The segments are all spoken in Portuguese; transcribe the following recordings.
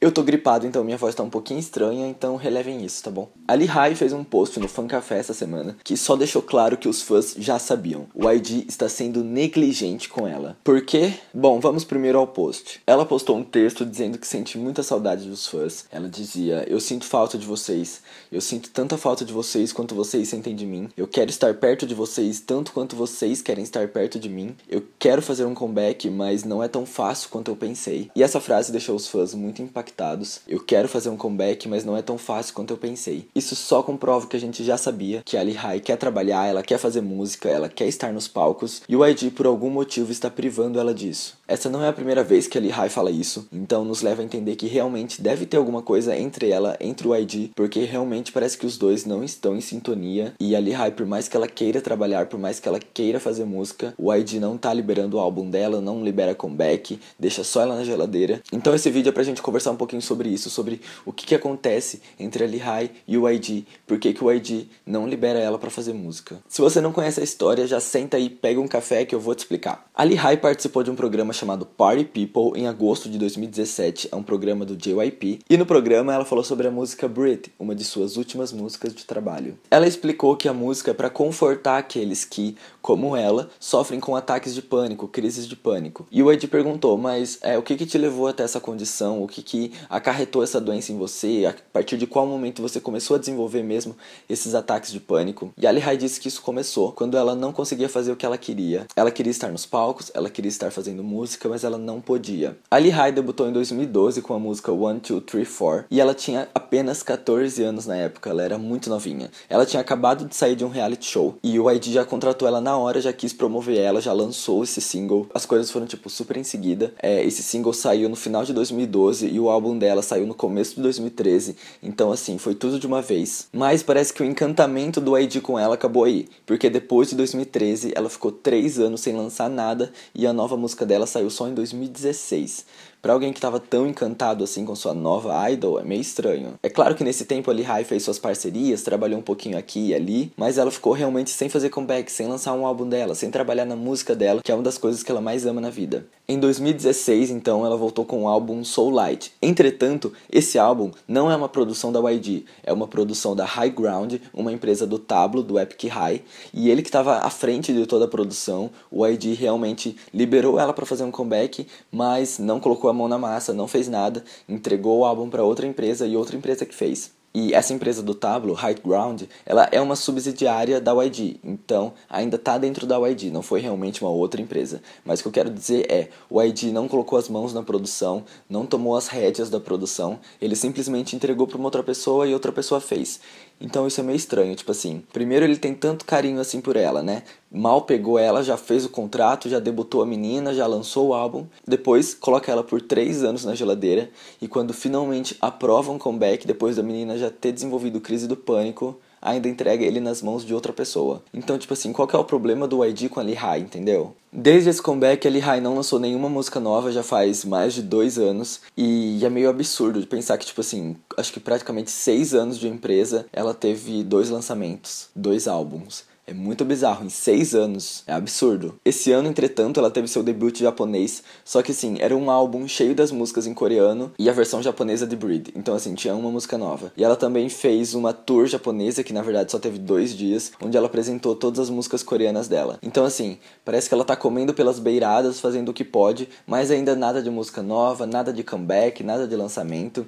Eu tô gripado, então minha voz tá um pouquinho estranha, então relevem isso, tá bom? Ali Rai fez um post no Fancafé essa semana que só deixou claro que os fãs já sabiam. O ID está sendo negligente com ela. Por quê? Bom, vamos primeiro ao post. Ela postou um texto dizendo que sente muita saudade dos fãs. Ela dizia: "Eu sinto falta de vocês. Eu sinto tanta falta de vocês quanto vocês sentem de mim. Eu quero estar perto de vocês tanto quanto vocês querem estar perto de mim. Eu quero fazer um comeback, mas não é tão fácil quanto eu pensei." E essa frase deixou os fãs muito impactados impactados. Eu quero fazer um comeback, mas não é tão fácil quanto eu pensei. Isso só comprova que a gente já sabia que a Lihai quer trabalhar, ela quer fazer música, ela quer estar nos palcos e o ID por algum motivo está privando ela disso. Essa não é a primeira vez que a Lihai fala isso, então nos leva a entender que realmente deve ter alguma coisa entre ela, entre o ID, porque realmente parece que os dois não estão em sintonia e a Lihai, por mais que ela queira trabalhar, por mais que ela queira fazer música, o ID não tá liberando o álbum dela, não libera comeback, deixa só ela na geladeira. Então esse vídeo é pra gente conversar um pouquinho sobre isso, sobre o que, que acontece entre a Lihai e o ID, por que, que o ID não libera ela para fazer música. Se você não conhece a história, já senta aí, pega um café que eu vou te explicar. A Lihai participou de um programa chamado Party People em agosto de 2017 a é um programa do JYP, e no programa ela falou sobre a música Brit, uma de suas últimas músicas de trabalho. Ela explicou que a música é para confortar aqueles que, como ela, sofrem com ataques de pânico, crises de pânico. E o Ed perguntou, mas é, o que, que te levou até essa condição? O que, que acarretou essa doença em você? A partir de qual momento você começou a desenvolver mesmo esses ataques de pânico? E a Lihai disse que isso começou quando ela não conseguia fazer o que ela queria. Ela queria estar nos palcos, ela queria estar fazendo música, música, mas ela não podia. A High debutou em 2012 com a música One, Two, Three, Four e ela tinha apenas 14 anos na época, ela era muito novinha. Ela tinha acabado de sair de um reality show e o ID já contratou ela na hora, já quis promover ela, já lançou esse single. As coisas foram, tipo, super em seguida. É, esse single saiu no final de 2012 e o álbum dela saiu no começo de 2013, então, assim, foi tudo de uma vez. Mas parece que o encantamento do ID com ela acabou aí, porque depois de 2013 ela ficou 3 anos sem lançar nada e a nova música dela saiu saiu só em 2016. Para alguém que estava tão encantado assim com sua nova idol, é meio estranho. É claro que nesse tempo a Lihai fez suas parcerias, trabalhou um pouquinho aqui e ali, mas ela ficou realmente sem fazer comeback, sem lançar um álbum dela, sem trabalhar na música dela, que é uma das coisas que ela mais ama na vida. Em 2016, então, ela voltou com o álbum Soul Light. Entretanto, esse álbum não é uma produção da YG, é uma produção da High Ground, uma empresa do Tablo, do Epic High, e ele que estava à frente de toda a produção, o YG realmente liberou ela para fazer um comeback, mas não colocou a mão na massa, não fez nada, entregou o álbum para outra empresa e outra empresa que fez. E essa empresa do Tablo, High Ground, ela é uma subsidiária da YG, então ainda está dentro da YG, não foi realmente uma outra empresa. Mas o que eu quero dizer é, o YG não colocou as mãos na produção, não tomou as rédeas da produção, ele simplesmente entregou para uma outra pessoa e outra pessoa fez. Então isso é meio estranho, tipo assim, primeiro ele tem tanto carinho assim por ela, né? mal pegou ela, já fez o contrato, já debutou a menina, já lançou o álbum. Depois coloca ela por três anos na geladeira e quando finalmente aprova um comeback, depois da menina já ter desenvolvido crise do pânico, ainda entrega ele nas mãos de outra pessoa. Então, tipo assim, qual é o problema do ID com a Lehigh, entendeu? Desde esse comeback, a Lehigh não lançou nenhuma música nova já faz mais de dois anos. E é meio absurdo pensar que, tipo assim, acho que praticamente seis anos de empresa, ela teve dois lançamentos, dois álbuns. É muito bizarro, em seis anos. É absurdo. Esse ano, entretanto, ela teve seu debut japonês, só que assim, era um álbum cheio das músicas em coreano e a versão japonesa de Breed. Então, assim, tinha uma música nova. E ela também fez uma tour japonesa, que na verdade só teve dois dias, onde ela apresentou todas as músicas coreanas dela. Então, assim, parece que ela tá comendo pelas beiradas, fazendo o que pode, mas ainda nada de música nova, nada de comeback, nada de lançamento.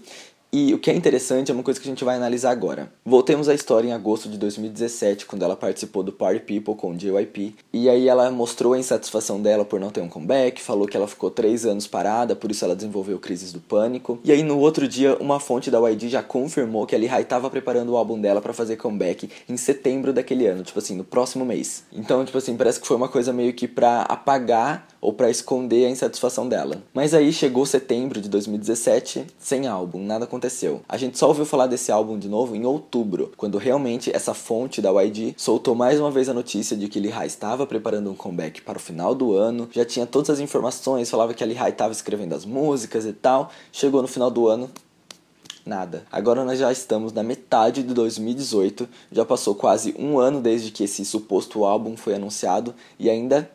E o que é interessante é uma coisa que a gente vai analisar agora. Voltemos à história em agosto de 2017, quando ela participou do Party People com o JYP. E aí ela mostrou a insatisfação dela por não ter um comeback, falou que ela ficou três anos parada, por isso ela desenvolveu crises do pânico. E aí no outro dia, uma fonte da YG já confirmou que a Lihai estava preparando o álbum dela para fazer comeback em setembro daquele ano, tipo assim, no próximo mês. Então, tipo assim, parece que foi uma coisa meio que pra apagar ou para esconder a insatisfação dela. Mas aí chegou setembro de 2017, sem álbum, nada aconteceu. A gente só ouviu falar desse álbum de novo em outubro, quando realmente essa fonte da YG soltou mais uma vez a notícia de que Lihai estava preparando um comeback para o final do ano, já tinha todas as informações, falava que a Lihai estava escrevendo as músicas e tal. Chegou no final do ano, nada. Agora nós já estamos na metade de 2018, já passou quase um ano desde que esse suposto álbum foi anunciado e ainda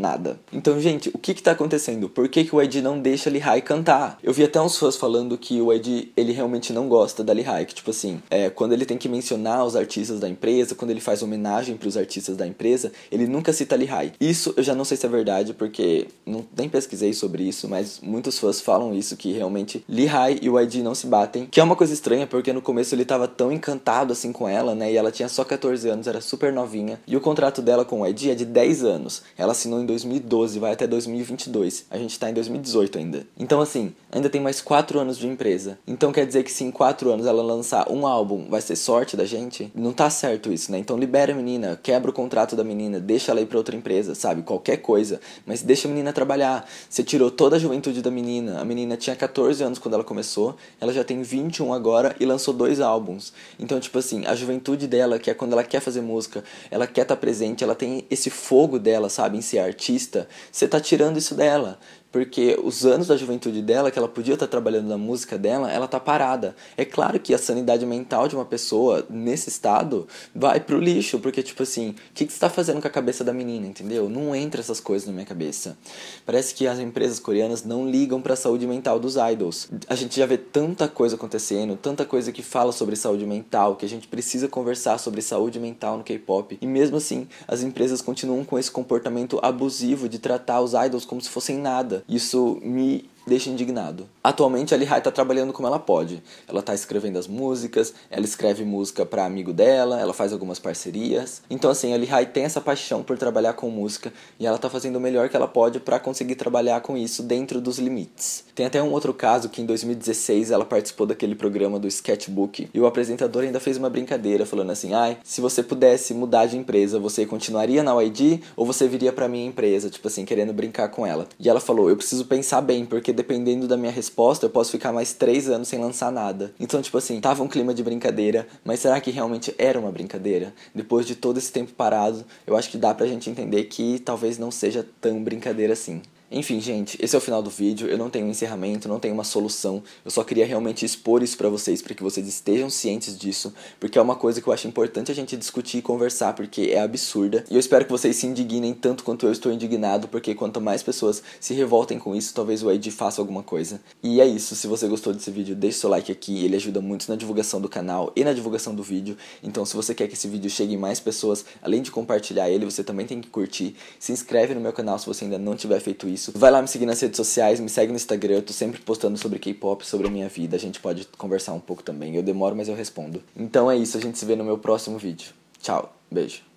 nada. Então, gente, o que que tá acontecendo? Por que que o ID não deixa a Lihai cantar? Eu vi até uns fãs falando que o ID, ele realmente não gosta da Lihai, que tipo assim, é, quando ele tem que mencionar os artistas da empresa, quando ele faz homenagem para os artistas da empresa, ele nunca cita a Lihai. Isso eu já não sei se é verdade, porque não, nem pesquisei sobre isso, mas muitos fãs falam isso, que realmente Lihai e o ID não se batem, que é uma coisa estranha, porque no começo ele tava tão encantado assim com ela, né, e ela tinha só 14 anos, era super novinha, e o contrato dela com o ID é de 10 anos. Ela assinou em 2012, vai até 2022. A gente está em 2018 ainda. Então, assim, ainda tem mais 4 anos de empresa. Então quer dizer que se em 4 anos ela lançar um álbum, vai ser sorte da gente? Não tá certo isso, né? Então libera a menina, quebra o contrato da menina, deixa ela ir pra outra empresa, sabe? Qualquer coisa. Mas deixa a menina trabalhar. Você tirou toda a juventude da menina. A menina tinha 14 anos quando ela começou, ela já tem 21 agora e lançou dois álbuns. Então, tipo assim, a juventude dela, que é quando ela quer fazer música, ela quer estar tá presente, ela tem esse fogo dela, sabe, em ser art artista. Você está tirando isso dela. Porque os anos da juventude dela, que ela podia estar trabalhando na música dela, ela tá parada. É claro que a sanidade mental de uma pessoa nesse estado vai pro lixo, porque, tipo assim, o que, que você tá fazendo com a cabeça da menina, entendeu? Não entra essas coisas na minha cabeça. Parece que as empresas coreanas não ligam para a saúde mental dos idols. A gente já vê tanta coisa acontecendo, tanta coisa que fala sobre saúde mental, que a gente precisa conversar sobre saúde mental no K-pop. E mesmo assim, as empresas continuam com esse comportamento abusivo de tratar os idols como se fossem nada. Isso me deixa indignado. Atualmente a Lihai está trabalhando como ela pode. Ela está escrevendo as músicas, ela escreve música para amigo dela, ela faz algumas parcerias. Então assim, a Lihai tem essa paixão por trabalhar com música e ela está fazendo o melhor que ela pode para conseguir trabalhar com isso dentro dos limites. Tem até um outro caso que em 2016 ela participou daquele programa do Sketchbook e o apresentador ainda fez uma brincadeira falando assim: "Ai, se você pudesse mudar de empresa, você continuaria na YG ou você viria para minha empresa?", tipo assim, querendo brincar com ela. E ela falou: "Eu preciso pensar bem porque porque dependendo da minha resposta, eu posso ficar mais três anos sem lançar nada. Então, tipo assim, tava um clima de brincadeira, mas será que realmente era uma brincadeira? Depois de todo esse tempo parado, eu acho que dá pra gente entender que talvez não seja tão brincadeira assim. Enfim, gente, esse é o final do vídeo. Eu não tenho um encerramento, não tenho uma solução. Eu só queria realmente expor isso para vocês, para que vocês estejam cientes disso, porque é uma coisa que eu acho importante a gente discutir e conversar, porque é absurda. E eu espero que vocês se indignem tanto quanto eu estou indignado, porque quanto mais pessoas se revoltem com isso, talvez o Ed faça alguma coisa. E é isso. Se você gostou desse vídeo, deixe seu like aqui. Ele ajuda muito na divulgação do canal e na divulgação do vídeo. Então, se você quer que esse vídeo chegue em mais pessoas, além de compartilhar ele, você também tem que curtir. Se inscreve no meu canal se você ainda não tiver feito isso isso. Vai lá me seguir nas redes sociais, me segue no Instagram, eu tô sempre postando sobre K-pop, sobre a minha vida. A gente pode conversar um pouco também. Eu demoro, mas eu respondo. Então é isso, a gente se vê no meu próximo vídeo. Tchau, beijo.